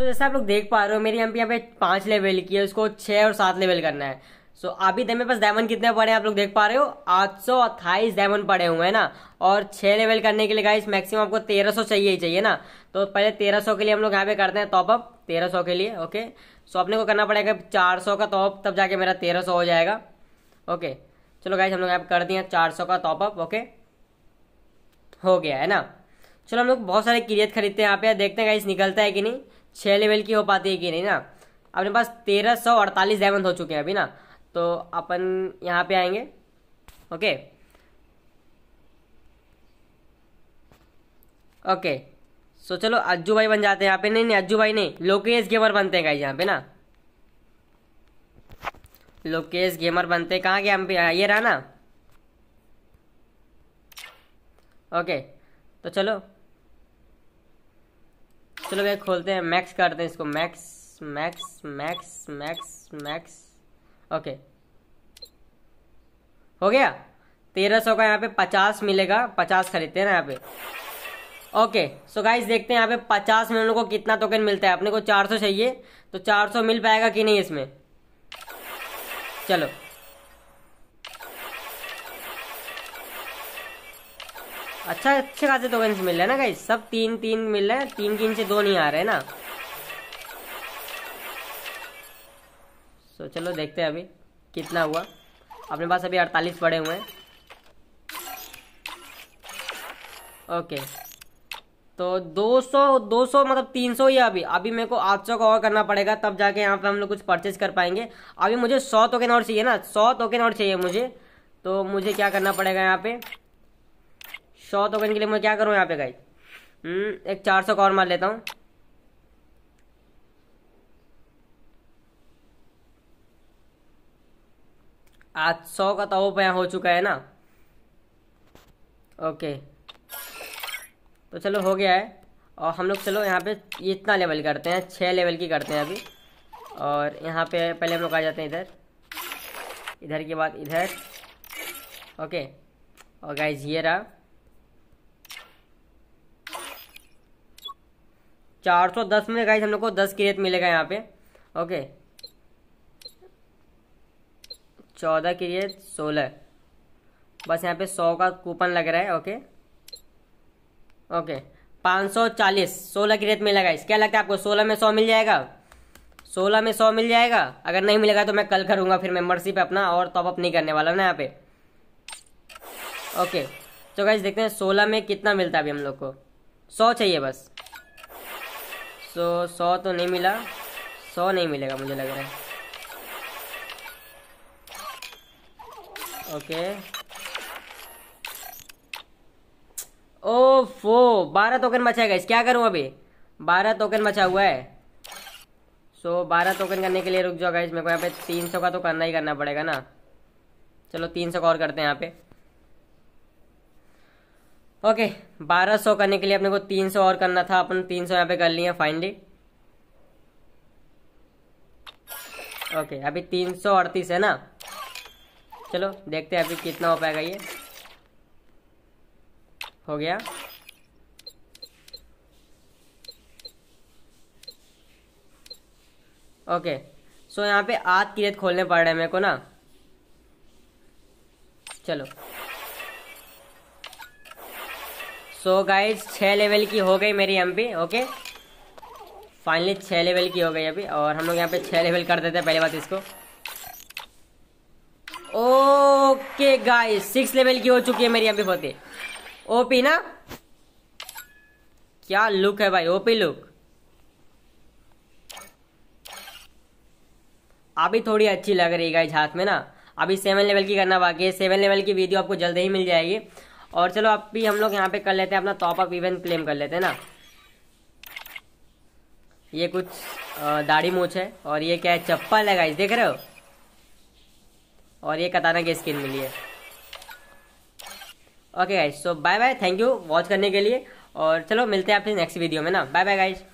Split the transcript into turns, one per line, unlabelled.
सो जैसे आप लोग देख पा रहे हो मेरी एम यहाँ पे पाँच लेवल की है उसको छः और सात लेवल करना है सो अभी मेरे पास डायमंड कितने पड़े हैं आप लोग देख पा रहे हो आठ सौ अट्ठाईस डायमंड पड़े हुए हैं ना और छः लेवल करने के लिए गाइस मैक्सिमम आपको तेरह सौ चाहिए ही चाहिए ना तो पहले तेरह सौ के लिए हम लोग यहाँ पे करते हैं टॉपअप तेरह सौ के लिए ओके सो अपने को करना पड़ेगा चार सौ का टॉप तब जाके मेरा तेरह सौ हो जाएगा ओके चलो गाइस हम लोग यहाँ पे कर दिए चार सौ का टॉपअप ओके हो गया है ना चलो हम लोग बहुत सारे क्रिएट खरीदते हैं यहाँ पे देखते हैं गाइस निकलता है कि नहीं छः लेवल की हो पाती है कि नहीं ना अपने पास तेरह सौ अड़तालीस डायमंड हो चुके हैं अभी ना तो अपन यहाँ पे आएंगे ओके ओके सो चलो अज्जू भाई बन जाते हैं यहाँ पे नहीं नहीं अज्जू भाई नहीं लोकेश गेमर बनते हैं गाइज यहाँ पे ना लोकेश गेमर बनते हैं कहाँ गया हम पे हाँ, ये रहा ना ओके तो चलो चलो भैया खोलते हैं मैक्स करते हैं इसको max max max max max okay हो गया तेरह सौ का यहाँ पे पचास मिलेगा पचास खरीदते हैं ना यहाँ पे ओके सो गाइस देखते हैं यहाँ पे पचास में उनको कितना टोकन मिलता है अपने को चार सौ चाहिए तो चार सौ मिल पाएगा कि नहीं इसमें चलो अच्छा अच्छे खासे टोकन्स तो मिल रहे हैं ना गाइस सब तीन तीन मिल रहे हैं तीन तीन से दो नहीं आ रहे ना सो चलो देखते हैं अभी कितना हुआ अपने पास अभी अड़तालीस पड़े हुए हैं ओके तो 200 200 मतलब 300 ही अभी अभी मेरे को 800 का और करना पड़ेगा तब जाके यहाँ पे हम लोग कुछ परचेज कर पाएंगे अभी मुझे 100 टोकन और चाहिए ना 100 टोकन और चाहिए मुझे तो मुझे क्या करना पड़ेगा यहाँ पे सौ टोकन तो के लिए मैं क्या करूँ यहाँ पे गाइस हम्म, एक चार सौ और मार लेता हूँ आज सौ का तो रुपया हो चुका है ना ओके तो चलो हो गया है और हम लोग चलो यहाँ पे इतना लेवल करते हैं छः लेवल की करते हैं अभी और यहाँ पे पहले हम लोग आ जाते हैं इधर इधर के बाद इधर ओके और गाइज ये रहा चार सौ दस में गाइस हम लोग को दस की रेत मिलेगा यहाँ पे ओके चौदह की रेत सोलह बस यहाँ पे सौ का कूपन लग रहा है ओके ओके पाँच सौ चालीस सोलह की रेत मिलेगा इस क्या लगता है आपको सोलह में सौ मिल जाएगा सोलह में सौ मिल जाएगा अगर नहीं मिलेगा तो मैं कल करूँगा फिर मेम्बरशिप अपना और टॉपअप नहीं करने वाला ना यहाँ पे ओके तो गाइज देखते हैं सोलह में कितना मिलता है अभी हम लोग को सौ चाहिए बस सो सौ तो नहीं मिला सौ नहीं मिलेगा मुझे लग रहा है ओके ओ फो बारह टोकन बचा है इस क्या करूं अभी बारह टोकन बचा हुआ है सो so, बारह टोकन करने के लिए रुक जाओ गाइस मेरे को यहाँ पे तीन सौ का तो करना ही करना पड़ेगा ना चलो तीन सौ का और करते हैं यहाँ पे ओके बारह सौ करने के लिए अपने को तीन सौ और करना था अपन तीन सौ यहाँ पे कर लिया फाइनली ओके अभी तीन सौ अड़तीस है ना चलो देखते हैं अभी कितना हो पाएगा ये हो गया ओके सो यहाँ पे आध की रेत खोलने पड़ रहे हैं मेरे को ना चलो सो गाइज छः लेवल की हो गई मेरी एम ओके फाइनली छः लेवल की हो गई अभी और हम लोग यहाँ पे छः लेवल कर देते हैं पहले बात इसको ओके गाइस सिक्स लेवल की हो चुकी है मेरी एम पी ओपी ना क्या लुक है भाई ओपी लुक अभी थोड़ी अच्छी लग रही है गाइज हाथ में ना अभी सेवन लेवल की करना बाकी है सेवन लेवल की वीडियो आपको जल्द ही मिल जाएगी और चलो अब भी हम लोग यहाँ पे कर लेते हैं अपना टॉप अप इवेंट क्लेम कर लेते हैं ना ये कुछ दाढ़ी मूछ है और ये क्या है चप्पल है गाइस देख रहे हो और ये कताना की स्किन मिली है okay guys so bye bye thank you watch करने के लिए और चलो मिलते हैं आपसे नेक्स्ट वीडियो में ना बाय बाय गाइस